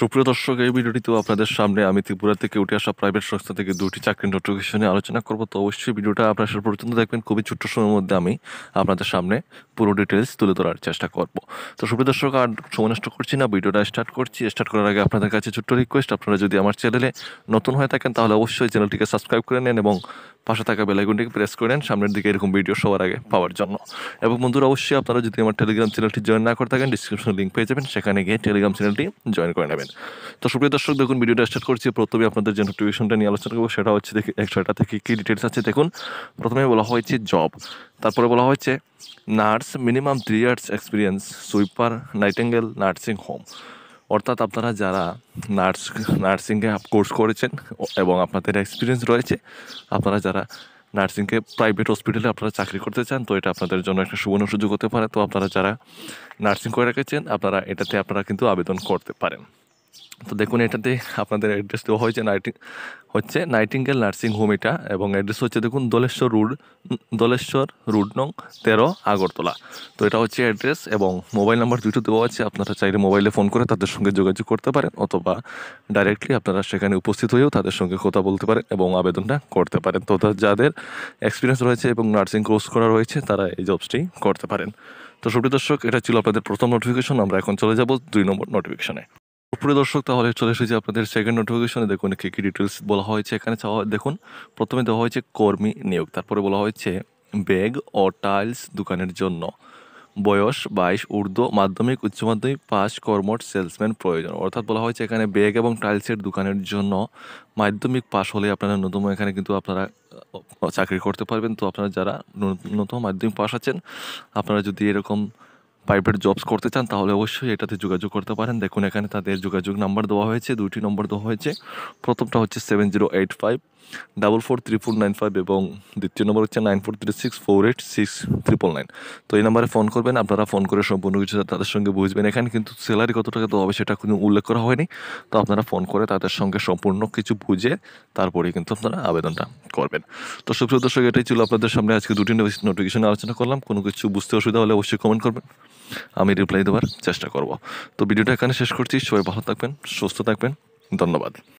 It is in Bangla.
সুপ্রিয় দর্শক এই ভিডিওটিতেও আপনাদের সামনে আমি ত্রিপুরা থেকে উঠে আসা প্রাইভেট সংস্থা থেকে দুটি চাকরির নোটিফিকেশনে নিয়ে আলোচনা করবো তো অবশ্যই ভিডিওটা আপনার শেষ পর্যন্ত দেখবেন খুবই ছোট্ট সময়ের মধ্যে আমি আপনাদের সামনে পুরো ডিটেলস তুলে ধরার চেষ্টা করব তো সুপ্রিয় দর্শক আর সময় নষ্ট করছি না ভিডিওটা স্টার্ট করছি স্টার্ট করার আগে আপনাদের কাছে ছোট্ট রিকোয়েস্ট আপনারা যদি আমার চ্যানেলে নতুন হয়ে থাকেন তাহলে অবশ্যই চ্যানেলটিকে সাবস্ক্রাইব করে নেন এবং পাশে থাকা বেলাইকনটিকে প্রেস করে নেন সামনের দিকে এরকম ভিডিও সবার আগে পাওয়ার জন্য এবং বন্ধুরা অবশ্যই আপনারা যদি আমার টেলিগ্রাম চ্যানেলটি জয়েন না করে থাকেন ডিসক্রিপশনে লিঙ্ক পেয়ে যাবেন সেখানে গিয়ে টেলিগ্রাম চ্যানেলটি জয়েন করে নেবেন তো সুপ্রিয় দর্শক দেখুন ভিডিওটা স্টার্ট করছি প্রথমে আপনাদের যে নোটিফিকেশনটা নিয়ে আলোচনা করবো সেটা হচ্ছে দেখি একশোটা থেকে কী ডিটেলস আছে দেখুন প্রথমে বলা হয়েছে জব তারপরে বলা হয়েছে nurse minimum three years experience sweeper Nightingale nursing home অর্থাৎ আপনারা যারা নার্স নার্সিংয়ে কোর্স করেছেন এবং আপনাদের এক্সপিরিয়েন্স রয়েছে আপনারা যারা নার্সিংকে প্রাইভেট হসপিটালে আপনারা চাকরি করতে চান তো এটা আপনাদের জন্য একটা সুবর্ণ সুযোগ হতে পারে তো আপনারা যারা নার্সিং করে রেখেছেন আপনারা এটাতে আপনারা কিন্তু আবেদন করতে পারেন তো দেখুন এটাতে আপনাদের অ্যাড্রেস দেওয়া হয়েছে নাইটিং হচ্ছে নাইটিঙ্গেল নার্সিং হোম এটা এবং অ্যাড্রেস হচ্ছে দেখুন দলেশ্বর রুড দলেশ্বর রুড নং তেরো আগরতলা তো এটা হচ্ছে অ্যাড্রেস এবং মোবাইল নাম্বার দুটো দেওয়া আছে আপনারা চাইলে মোবাইলে ফোন করে তাদের সঙ্গে যোগাযোগ করতে পারেন অথবা ডাইরেক্টলি আপনারা সেখানে উপস্থিত হয়েও তাদের সঙ্গে কথা বলতে পারেন এবং আবেদনটা করতে পারেন তো যাদের এক্সপিরিয়েন্স রয়েছে এবং নার্সিং কোর্স করা রয়েছে তারা এই জবসটি করতে পারেন তো সুপ্রিয় দর্শক এটা ছিল আপনাদের প্রথম নোটিফিকেশন আমরা এখন চলে যাব দুই নম্বর নোটিফিকেশনে প্রিয় দর্শক তাহলে চলে এসেছি আপনাদের সেকেন্ড নোটিফিকেশনে দেখুন কী কী ডিটেলস বলা হয়েছে এখানে চাওয়া দেখুন প্রথমে দেওয়া হয়েছে কর্মী নিয়োগ তারপরে বলা হয়েছে ব্যাগ ও টাইলস দোকানের জন্য বয়স বাইশ ঊর্ধ্ব মাধ্যমিক উচ্চ মাধ্যমিক পাস কর্মট সেলসম্যান প্রয়োজন অর্থাৎ বলা হয়েছে এখানে ব্যাগ এবং টাইলসের দোকানের জন্য মাধ্যমিক পাশ হলে আপনারা নতুন এখানে কিন্তু আপনারা চাকরি করতে পারবেন তো আপনারা যারা নতুন মাধ্যমিক পাশ আছেন আপনারা যদি এরকম প্রাইভেট জবস করতে চান তাহলে অবশ্যই এটাতে যোগাযোগ করতে পারেন দেখুন এখানে তাদের যোগাযোগ নাম্বার দেওয়া হয়েছে দুটি নম্বর দেওয়া হয়েছে প্রথমটা হচ্ছে seven zero eight five double four three four nine five এবং দ্বিতীয় নম্বর হচ্ছে nine four three six four eight six triple nine তো এই নাম্বারে ফোন করবেন আপনারা ফোন করে সম্পূর্ণ কিছু তাদের সঙ্গে বুঝবেন এখানে কিন্তু স্যালারি কত টাকা দেওয়া হবে সেটা কিন্তু উল্লেখ করা হয়নি তো আপনারা ফোন করে তাদের সঙ্গে সম্পূর্ণ কিছু বুঝে তারপরে কিন্তু আপনারা আবেদনটা করবেন তো সুপ্রিয় দর্শক এটাই ছিল আপনাদের সামনে আজকে দুটি নোটিফিকেশন আলোচনা করলাম কোনো কিছু বুঝতে অসুবিধা হলে অবশ্যই কমেন্ট করবেন আমি রিপ্লাই দেওয়ার চেষ্টা করব তো ভিডিওটা এখানে শেষ করছি সবাই ভালো থাকবেন সুস্থ থাকবেন ধন্যবাদ